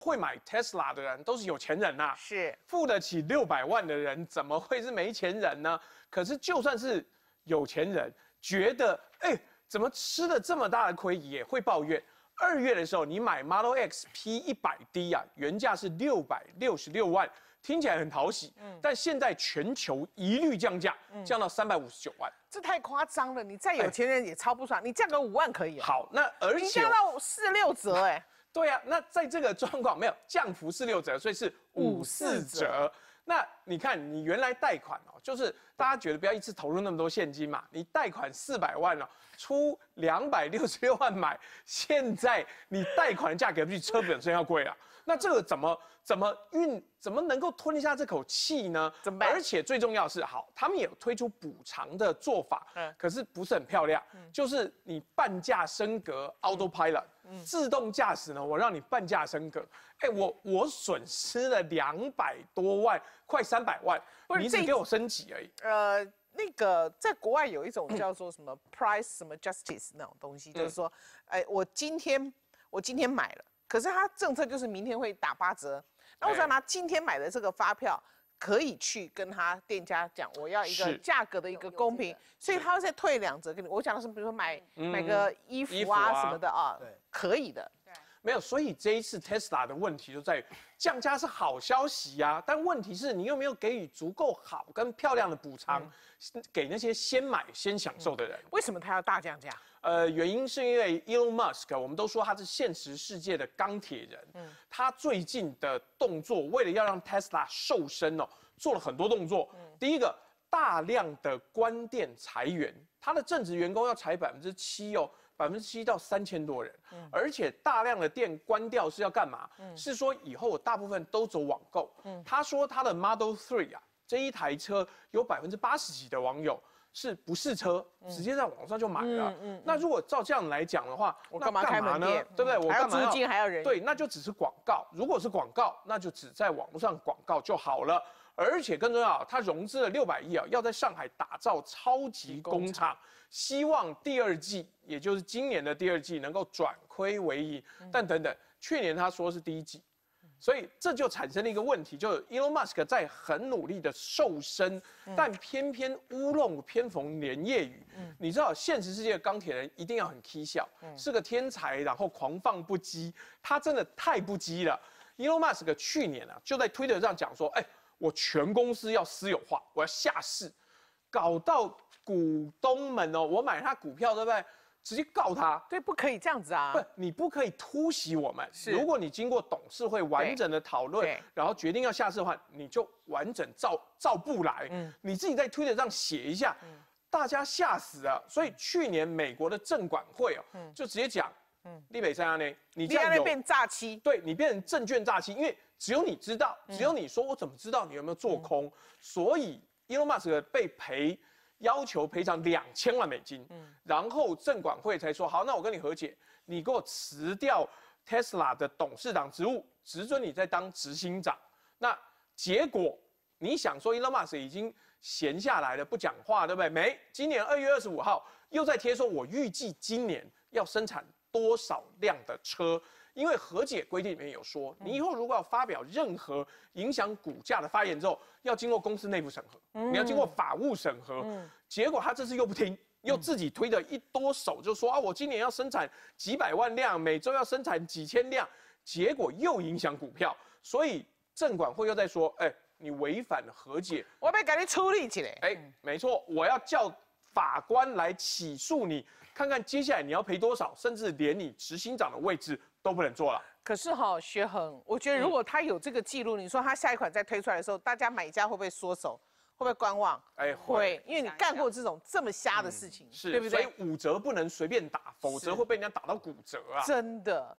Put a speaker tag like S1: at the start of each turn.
S1: 会买 Tesla 的人都是有钱人呐，是付得起六百万的人，怎么会是没钱人呢？可是就算是有钱人，觉得哎，怎么吃了这么大的亏也会抱怨。二月的时候你买 Model X P 一百 d 啊，原价是六百六十六万，听起来很讨喜，嗯，但现在全球一律降价，降到三百五十九万，
S2: 这太夸张了。你再有钱人也超不爽，你
S1: 降个五万可以，好，那而且降到四六折，哎。对呀，那在这个状况没有降幅是六折，所以是五四折。那你看，你原来贷款哦，就是大家觉得不要一次投入那么多现金嘛，你贷款四百万哦，出。两百六十六万买，现在你贷款的价格比车本身要贵啊。那这个怎么怎么运，怎么能够吞下这口气呢？怎么办？而且最重要的是，好，他们也有推出补偿的做法，嗯，可是不是很漂亮，就是你半价升格 autopilot 自动驾驶呢，我让你半价升格，哎，我我损失了两百多万，快三百万，你只给我升级而已，
S2: 呃。那个在国外有一种叫做什么 price 什么 justice 那种东西，就是说，哎，我今天我今天买了，可是他政策就是明天会打八折，那我只要拿今天买的这个发票，可以去跟他店家讲，我要一个价格的一个公平，所以他会再退两折给你。我讲的是，比如说买买个衣服啊什么的啊，可以的。
S1: 没有，所以这一次 Tesla 的问题就在于降价是好消息呀，但问题是你又没有给予足够好跟漂亮的补偿，给那些先买先享受的人。
S2: 为什么他要大降价？
S1: 呃，原因是因为 Elon Musk，我们都说他是现实世界的钢铁人，他最近的动作为了要让 Tesla 瘦身哦，做了很多动作。第一个，大量的关店裁员，他的正职员工要裁百分之七哦。百分之七到三千多人，而且大量的店关掉是要干嘛？是说以后大部分都走网购。他说他的 Model Three 啊，这一台车有百分之八十几的网友是不试车，直接在网上就买了。那如果照这样来讲的话，我干嘛开门店？对不对？我还要租金，还要人。对，那就只是广告。如果是广告，那就只在网络上广告就好了。而且更重要，他融资了六百亿啊，要在上海打造超级工厂，希望第二季，也就是今年的第二季能够转亏为盈。但等等，去年他说是第一季，所以这就产生了一个问题，就是 Elon Musk 在很努力的瘦身，但偏偏乌龙偏逢连夜雨。你知道，现实世界的钢铁人一定要很低笑，是个天才，然后狂放不羁。他真的太不羁了。Elon Musk 去年啊，就在推特上讲说，哎。我全公司要私有化，我要下市，搞到股东们哦，我买他股票对不对？直接告他，对，不可以这样子啊？不，你不可以突袭我们。是，如果你经过董事会完整的讨论，然后决定要下市的话，你就完整照照步来。嗯，你自己在推特上写一下，大家吓死了。所以去年美国的证管会哦，就直接讲。嗯，立北三亚呢？你这样有变诈欺？对你变成证券诈欺，因为只有你知道，只有你说我怎么知道你有没有做空？所以 Elon Musk 被赔，要求赔偿两千万美金。嗯，然后证管会才说，好，那我跟你和解，你给我辞掉 Tesla 的董事长职务，只准你在当执行长。那结果你想说 Elon Musk 已经闲下来了，不讲话，对不对？没，今年二月二十五号又在贴说，我预计今年要生产。多少辆的车？因为和解规定里面有说，你以后如果要发表任何影响股价的发言之后，要经过公司内部审核，你要经过法务审核。结果他这次又不听，又自己推的一哆手就说啊，我今年要生产几百万辆，每周要生产几千辆，结果又影响股票，所以证管会又在说，哎，你违反和解，我被给你抽理起只嘞。哎，没错，我要叫。法官来起诉你，看看接下来你要赔多少，甚至连你执行长的位置都不能做了。
S2: 可是哈，薛恒，我觉得如果他有这个记录，你说他下一款再推出来的时候，大家买家会不会缩手，会不会观望？
S1: 哎，会，
S2: 因为你干过这种这么瞎的事情，是，对不对？所
S1: 以五折不能随便打，否则会被人家打到骨折啊！
S2: 真的。